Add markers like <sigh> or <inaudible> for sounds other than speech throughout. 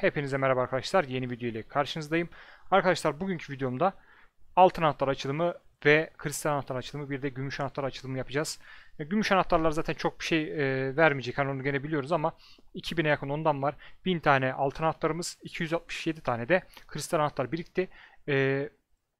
Hepinize merhaba arkadaşlar. Yeni video ile karşınızdayım. Arkadaşlar bugünkü videomda altın anahtar açılımı ve kristal anahtar açılımı bir de gümüş anahtar açılımı yapacağız. Gümüş anahtarlar zaten çok bir şey e, vermeyecek. Hani onu gene biliyoruz ama 2000'e yakın ondan var. 1000 tane altın anahtarımız, 267 tane de kristal anahtar birikti. E,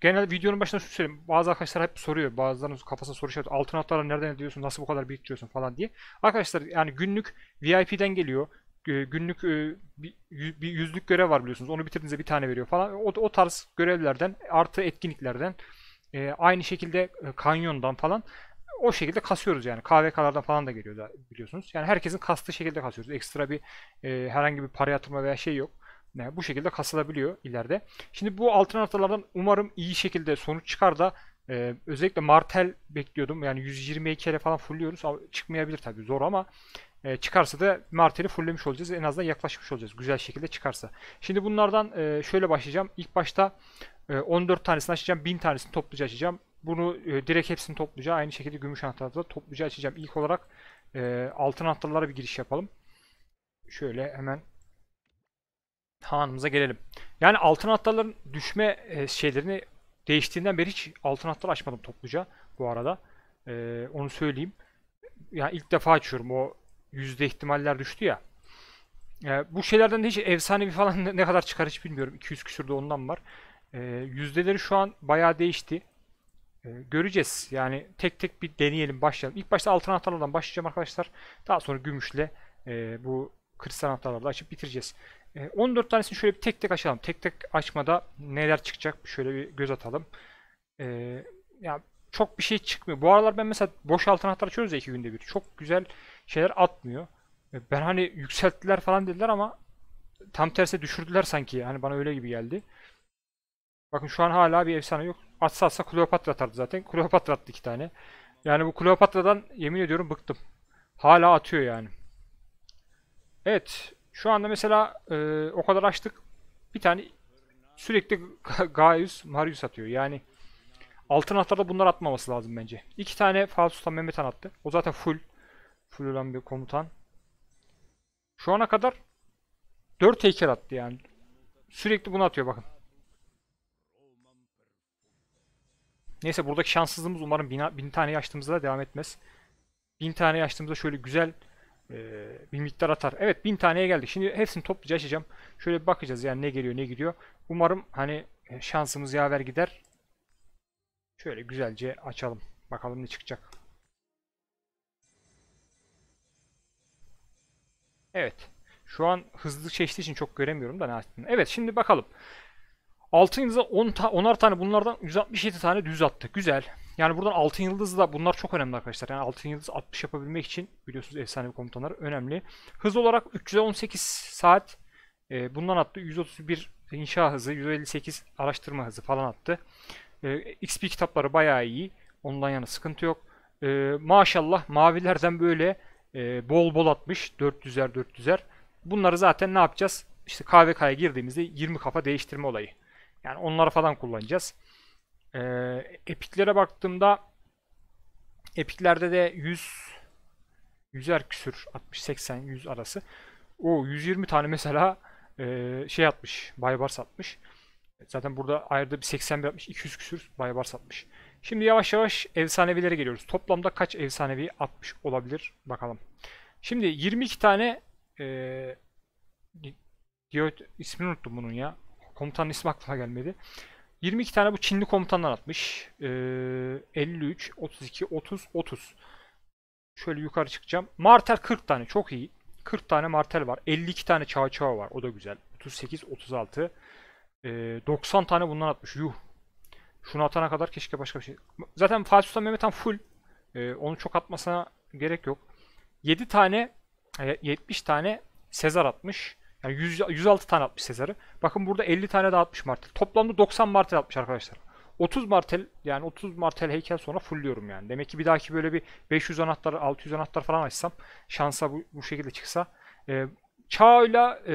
genel videonun başında şunu söyleyeyim. Bazı arkadaşlar hep soruyor. Bazılarının kafasına soru işareti. Altın hatları nereden ediyorsun? Nasıl bu kadar biriktiriyorsun falan diye. Arkadaşlar yani günlük VIP'den geliyor. E, günlük e, bir yüzlük görev var biliyorsunuz. Onu bitirdiğinizde bir tane veriyor falan. O, o tarz görevlerden artı etkinliklerden e, aynı şekilde kanyondan falan o şekilde kasıyoruz yani. KVK'lardan falan da geliyor da biliyorsunuz. Yani herkesin kastığı şekilde kasıyoruz. Ekstra bir herhangi bir para yatırma veya şey yok. Yani bu şekilde kasılabiliyor ileride. Şimdi bu altın anahtarlardan umarım iyi şekilde sonuç çıkar da e, özellikle Martel bekliyordum. Yani 120 kere falan fulluyoruz. Çıkmayabilir tabii zor ama e, çıkarsa da marteli fulllemiş olacağız. En azından yaklaşmış olacağız güzel şekilde çıkarsa. Şimdi bunlardan e, şöyle başlayacağım. İlk başta e, 14 tanesini açacağım. 1000 tanesini topluca açacağım. Bunu e, direkt hepsini topluca aynı şekilde gümüş anahtarları da topluca açacağım. İlk olarak e, altın anahtarlara bir giriş yapalım. Şöyle hemen hanımıza gelelim. Yani altın anahtarların düşme e, şeylerini değiştiğinden beri hiç altın anahtar açmadım topluca bu arada. E, onu söyleyeyim. Yani ilk defa açıyorum o yüzde ihtimaller düştü ya. E, bu şeylerden de hiç efsanevi falan ne, ne kadar çıkar hiç bilmiyorum. 200 küsürde ondan var. E, yüzdeleri şu an bayağı değişti. E, göreceğiz. Yani tek tek bir deneyelim, başlayalım. İlk başta altın anahtarlardan başlayacağım arkadaşlar. Daha sonra gümüşle e, bu kristal anahtarlarla açıp bitireceğiz. E, 14 tanesini şöyle bir tek tek açalım. Tek tek açmada neler çıkacak şöyle bir göz atalım. E, ya çok bir şey çıkmıyor. Bu aralar ben mesela boş altın anahtar açıyoruz ya iki günde bir. Çok güzel şeyler atmıyor. E, ben hani yükselttiler falan dediler ama tam tersi düşürdüler sanki. Hani bana öyle gibi geldi. Bakın şu an hala bir efsane yok. Atsa atsa Kleopatra atardı zaten. Kleopatra attı iki tane. Yani bu Kleopatra'dan yemin ediyorum bıktım. Hala atıyor yani. Evet. Şu anda mesela e, o kadar açtık. Bir tane sürekli Gaius Marius atıyor. Yani Altın anahtarda bunlar atmaması lazım bence. İki tane Fatih Sultan Mehmet Han attı. O zaten full. Full olan bir komutan. Şu ana kadar 4 heykel attı yani. Sürekli bunu atıyor bakın. Neyse buradaki şanssızlığımız umarım bin, bin tane açtığımızda devam etmez. Bin tane açtığımızda şöyle güzel e, bir miktar atar. Evet bin taneye geldik. Şimdi hepsini topluca açacağım. Şöyle bir bakacağız yani ne geliyor ne gidiyor. Umarım hani e, şansımız yaver gider. Şöyle güzelce açalım. Bakalım ne çıkacak. Evet. Şu an hızlı çeştiği için çok göremiyorum da ne aslında. Evet şimdi bakalım. Altın yıldızda 10 ta 10'ar tane bunlardan 167 tane düz attı. Güzel. Yani buradan altın yıldız da bunlar çok önemli arkadaşlar. Yani altın yıldız 60 yapabilmek için biliyorsunuz efsane bir komutanlar önemli. Hız olarak 318 saat e, bundan attı. 131 inşa hızı, 158 araştırma hızı falan attı. E, ee, XP kitapları bayağı iyi. Ondan yana sıkıntı yok. E, maşallah mavilerden böyle e, bol bol atmış. 400'er 400'er. Bunları zaten ne yapacağız? İşte KVK'ya girdiğimizde 20 kafa değiştirme olayı. Yani onları falan kullanacağız. E, epiklere baktığımda epiklerde de 100 100'er küsür 60 80 100 arası. O 120 tane mesela e, şey atmış. Baybars atmış. Zaten burada ayarda bir 81 yapmış. 200 küsür Baybar satmış. Şimdi yavaş yavaş efsanevilere geliyoruz. Toplamda kaç efsanevi atmış olabilir bakalım. Şimdi 22 tane e, diyor ismini unuttum bunun ya. Komutanın ismi aklıma gelmedi. 22 tane bu Çinli komutanlar atmış. E, 53, 32, 30, 30. Şöyle yukarı çıkacağım. Martel 40 tane çok iyi. 40 tane martel var. 52 tane çağ çağı var. O da güzel. 38, 36. Ee, 90 tane bundan atmış. Yuh. Şunu atana kadar keşke başka bir şey. Zaten Fatih Sultan Mehmet Han full. Ee, onu çok atmasına gerek yok. 7 tane 70 e, tane Sezar atmış. Yani 100, 106 tane atmış Sezar'ı. Bakın burada 50 tane daha atmış martel. Toplamda 90 martel atmış arkadaşlar. 30 martel yani 30 martel heykel sonra fullüyorum yani. Demek ki bir dahaki böyle bir 500 anahtar 600 anahtar falan açsam şansa bu, bu şekilde çıksa e, çağıyla e,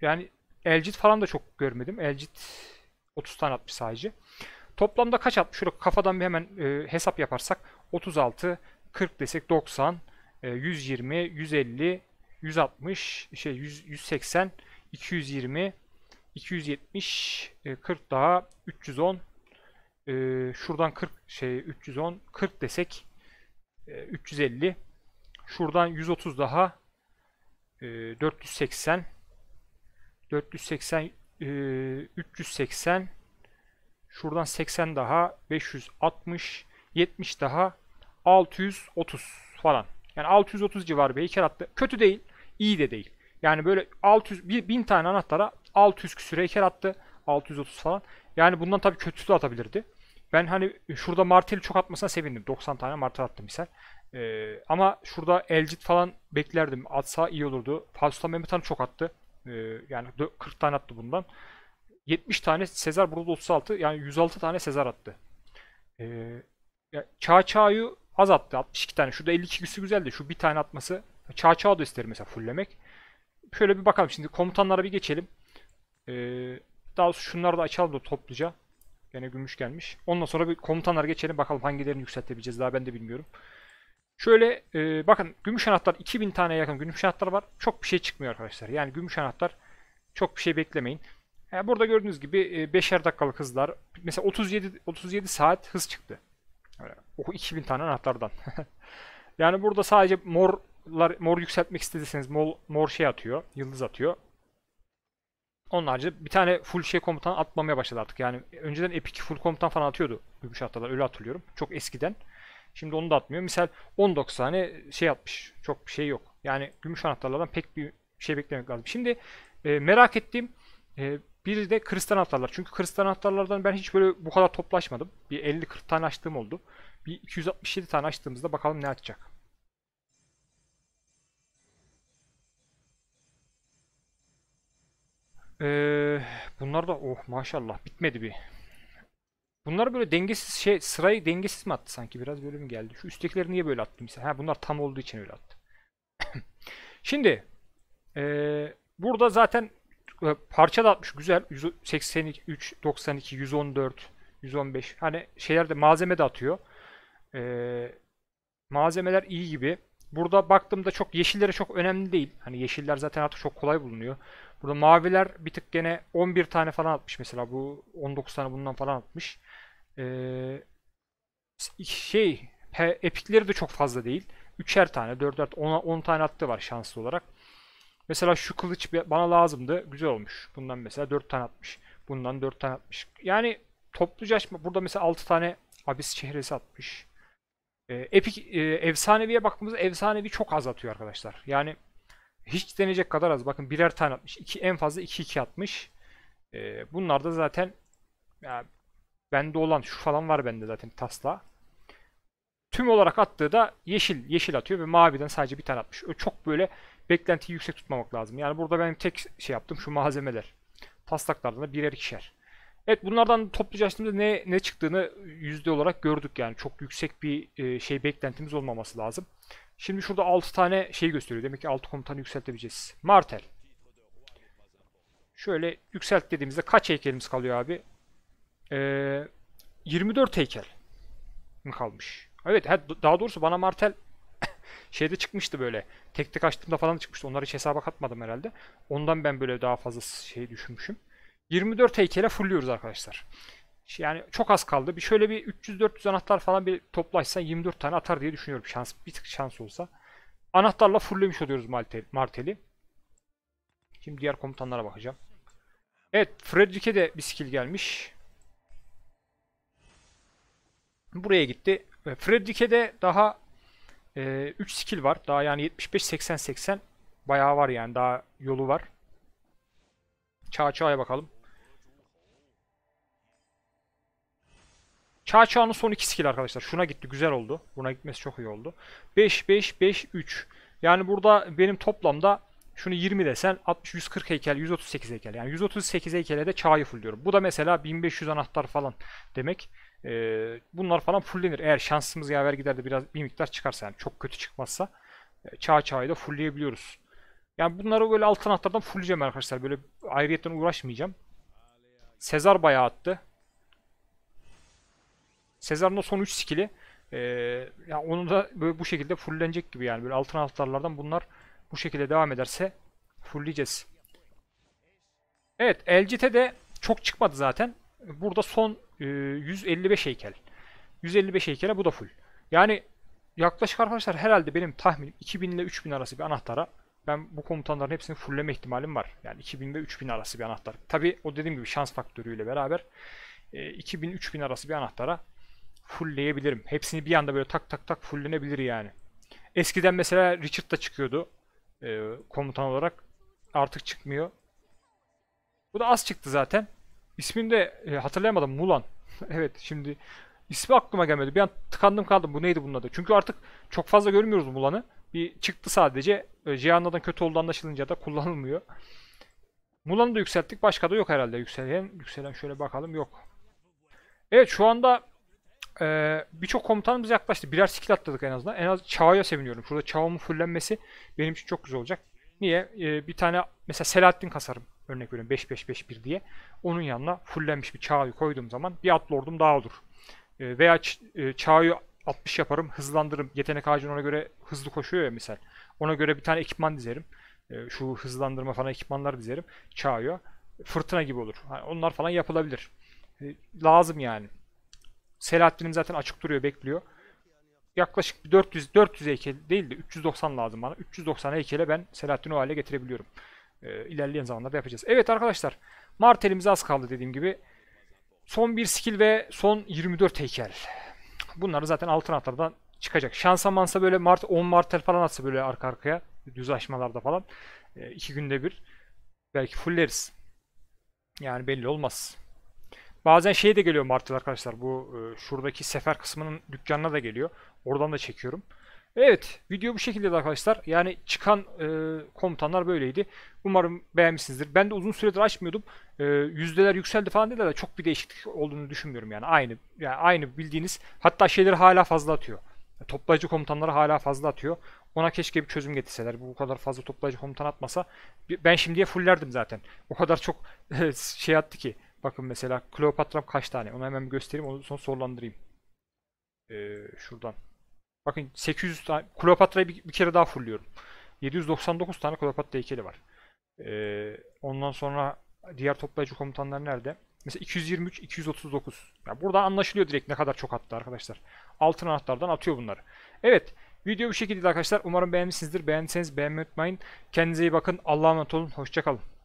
yani Elcit falan da çok görmedim. Elcit 30 tane atmış sadece. Toplamda kaç atmış? Şurada kafadan bir hemen e, hesap yaparsak 36, 40 desek 90, e, 120, 150, 160, şey 100, 180, 220, 270, e, 40 daha 310. E, şuradan 40 şey 310, 40 desek e, 350. Şuradan 130 daha e, 480. 480 e, 380 şuradan 80 daha 560 70 daha 630 falan. Yani 630 civarı bir iki hattı. Kötü değil, iyi de değil. Yani böyle 600 1000 tane anahtara 600 küsüre iki attı. 630 falan. Yani bundan tabii kötüsü de atabilirdi. Ben hani şurada marteli çok atmasına sevindim. 90 tane martel attı misal. Ee, ama şurada Elcit falan beklerdim. Atsa iyi olurdu. Fatih Sultan Mehmet Han çok attı. Ee, yani 40 tane attı bundan. 70 tane Sezar burada 36 yani 106 tane Sezar attı. E, Çağ Çağ'ı az attı 62 tane. Şurada 52 güsü güzeldi. Şu bir tane atması. Çağ Çağ da isterim mesela fulllemek. Şöyle bir bakalım şimdi komutanlara bir geçelim. E, daha doğrusu şunları da açalım da topluca. Yine gümüş gelmiş. Ondan sonra bir komutanlara geçelim bakalım hangilerini yükseltebileceğiz daha ben de bilmiyorum. Şöyle e, bakın gümüş anahtar 2000 tane yakın gümüş anahtar var. Çok bir şey çıkmıyor arkadaşlar. Yani gümüş anahtar çok bir şey beklemeyin. Yani e, burada gördüğünüz gibi 5'er e, dakikalık hızlar. Mesela 37 37 saat hız çıktı. O 2000 tane anahtardan. <laughs> yani burada sadece morlar mor yükseltmek istediyseniz mor, mor şey atıyor, yıldız atıyor. Onlarca bir tane full şey komutan atmamaya başladı artık. Yani önceden epik full komutan falan atıyordu gümüş anahtarlar, öyle hatırlıyorum. Çok eskiden. Şimdi onu da atmıyor. Misal 19 tane şey yapmış. Çok bir şey yok. Yani gümüş anahtarlardan pek bir şey beklemek lazım. Şimdi e, merak ettiğim e, bir de kristal anahtarlar. Çünkü kristal anahtarlardan ben hiç böyle bu kadar toplaşmadım. Bir 50-40 tane açtığım oldu. Bir 267 tane açtığımızda bakalım ne açacak. Ee, bunlar da oh maşallah bitmedi bir. Bunlar böyle dengesiz şey sırayı dengesiz mi attı sanki biraz böyle mi geldi? Şu üsttekileri niye böyle attı mesela? Ha bunlar tam olduğu için öyle attı. <coughs> Şimdi ee, burada zaten e, parça da atmış güzel. 183, 92, 114, 115. Hani şeylerde malzeme de atıyor. Ee, malzemeler iyi gibi. Burada baktığımda çok yeşillere çok önemli değil. Hani yeşiller zaten artık çok kolay bulunuyor. Burada maviler bir tık gene 11 tane falan atmış mesela. Bu 19 tane bundan falan atmış. Ee, şey epikleri de çok fazla değil. Üçer tane, 4'er 10, 10 tane attı var şanslı olarak. Mesela şu kılıç bana lazımdı. Güzel olmuş. Bundan mesela 4 tane atmış. Bundan 4 tane atmış. Yani topluca burada mesela 6 tane abis çehresi atmış. E, ee, epik e, efsaneviye baktığımızda efsanevi çok az atıyor arkadaşlar. Yani hiç denecek kadar az. Bakın birer tane atmış. İki, en fazla 2-2 atmış. E, bunlar da zaten ya, bende olan şu falan var bende zaten tasla. Tüm olarak attığı da yeşil. Yeşil atıyor ve maviden sadece bir tane atmış. O çok böyle beklentiyi yüksek tutmamak lazım. Yani burada benim tek şey yaptım şu malzemeler. Taslaklardan da birer ikişer. Evet bunlardan topluca açtığımızda ne, ne çıktığını yüzde olarak gördük yani. Çok yüksek bir e, şey beklentimiz olmaması lazım. Şimdi şurada 6 tane şey gösteriyor. Demek ki 6 komutanı yükseltebileceğiz. Martel. Şöyle yükselt dediğimizde kaç heykelimiz kalıyor abi? Ee, 24 heykel mi kalmış? Evet daha doğrusu bana Martel <laughs> şeyde çıkmıştı böyle. Tek tek açtığımda falan çıkmıştı. Onları hiç hesaba katmadım herhalde. Ondan ben böyle daha fazla şey düşünmüşüm. 24 heykele fulluyoruz arkadaşlar. Yani çok az kaldı. Bir şöyle bir 300-400 anahtar falan bir toplaşsa 24 tane atar diye düşünüyorum. Şans bir tık şans olsa. Anahtarla fulllemiş oluyoruz marteli. Şimdi diğer komutanlara bakacağım. Evet, Frederick'e de bir skill gelmiş. Buraya gitti. Frederick'e de daha e, 3 skill var. Daha yani 75 80 80 bayağı var yani. Daha yolu var. Çağçağ'a bakalım. Çağçağ'ın son iki skill arkadaşlar. Şuna gitti güzel oldu. Buna gitmesi çok iyi oldu. 5 5 5 3. Yani burada benim toplamda şunu 20 desen 60 140 heykel 138 heykel. Yani 138 heykele de çağı fullüyorum. Bu da mesela 1500 anahtar falan demek. Ee, bunlar falan fulllenir. Eğer şansımız yaver gider de biraz bir miktar çıkarsa yani çok kötü çıkmazsa e, çağ çağı da fullleyebiliyoruz. Yani bunları böyle alt anahtardan fullleyeceğim arkadaşlar. Böyle ayrıyetten uğraşmayacağım. Sezar bayağı attı. Sezar'ın o son 3 skill'i e, yani onu da böyle bu şekilde fulllenecek gibi yani. Böyle altın altlarlardan bunlar bu şekilde devam ederse fullleyeceğiz. Evet LGT de çok çıkmadı zaten. Burada son e, 155 heykel. 155 heykele bu da full. Yani yaklaşık arkadaşlar herhalde benim tahminim 2000 ile 3000 arası bir anahtara ben bu komutanların hepsini fullleme ihtimalim var. Yani 2000 ve 3000 arası bir anahtar. Tabi o dediğim gibi şans faktörüyle beraber 2000-3000 e, arası bir anahtara fullleyebilirim. Hepsini bir anda böyle tak tak tak fulllenebilir yani. Eskiden mesela Richard da çıkıyordu e, komutan olarak. Artık çıkmıyor. Bu da az çıktı zaten. İsmini de e, hatırlayamadım. Mulan. <laughs> evet şimdi ismi aklıma gelmedi. Bir an tıkandım kaldım. Bu neydi bunun adı? Çünkü artık çok fazla görmüyoruz Mulan'ı. Bir çıktı sadece. E, kötü olduğu anlaşılınca da kullanılmıyor. Mulan'ı da yükselttik. Başka da yok herhalde yükselen. Yükselen şöyle bakalım yok. Evet şu anda e, birçok komutanımız yaklaştı. Birer skill atladık en azından. En az çağaya seviniyorum. Şurada çağımın fullenmesi benim için çok güzel olacak. Niye? E, bir tane mesela Selahattin kasarım. Örnek veriyorum 5-5-5-1 diye. Onun yanına fullenmiş bir çağı koyduğum zaman bir atlı ordum daha olur. E, veya e, çağı 60 yaparım, hızlandırırım. Yetenek ağacın ona göre hızlı koşuyor ya misal. Ona göre bir tane ekipman dizerim. E, şu hızlandırma falan ekipmanlar dizerim. Çağıyor. Fırtına gibi olur. Yani onlar falan yapılabilir. E, lazım yani. Selahattin'im zaten açık duruyor bekliyor. Yaklaşık 400 400 heykel değil de 390 lazım bana. 390 heykele ben Selahattin'i o hale getirebiliyorum. Ee, ilerleyen zamanlarda yapacağız. Evet arkadaşlar martelimiz az kaldı dediğim gibi. Son bir skill ve son 24 heykel. Bunları zaten altın atlardan çıkacak. Şansa mansa böyle mart 10 martel falan atsa böyle arka arkaya düz aşmalarda falan. E, iki günde bir belki fulleriz. Yani belli olmaz. Bazen şey de geliyor martılar arkadaşlar. Bu e, şuradaki sefer kısmının dükkanına da geliyor. Oradan da çekiyorum. Evet video bu şekilde arkadaşlar. Yani çıkan e, komutanlar böyleydi. Umarım beğenmişsinizdir. Ben de uzun süredir açmıyordum. E, yüzdeler yükseldi falan dediler de çok bir değişiklik olduğunu düşünmüyorum yani. Aynı yani aynı bildiğiniz hatta şeyleri hala fazla atıyor. Toplayıcı komutanları hala fazla atıyor. Ona keşke bir çözüm getirseler. Bu kadar fazla toplayıcı komutan atmasa ben şimdiye fullerdim zaten. O kadar çok <laughs> şey attı ki. Bakın mesela Kleopatra'm kaç tane? Onu hemen bir göstereyim. Onu sonra sorulandırayım. Ee, şuradan. Bakın 800 tane. Kleopatra'yı bir, bir kere daha fulluyorum. 799 tane Kleopatra heykeli var. Ee, ondan sonra diğer toplayıcı komutanlar nerede? Mesela 223, 239. Yani burada anlaşılıyor direkt ne kadar çok attı arkadaşlar. Altın anahtardan atıyor bunları. Evet. Video bu şekilde arkadaşlar. Umarım beğenmişsinizdir. Beğendiyseniz beğenmeyi unutmayın. Kendinize iyi bakın. Allah'a emanet olun. Hoşçakalın.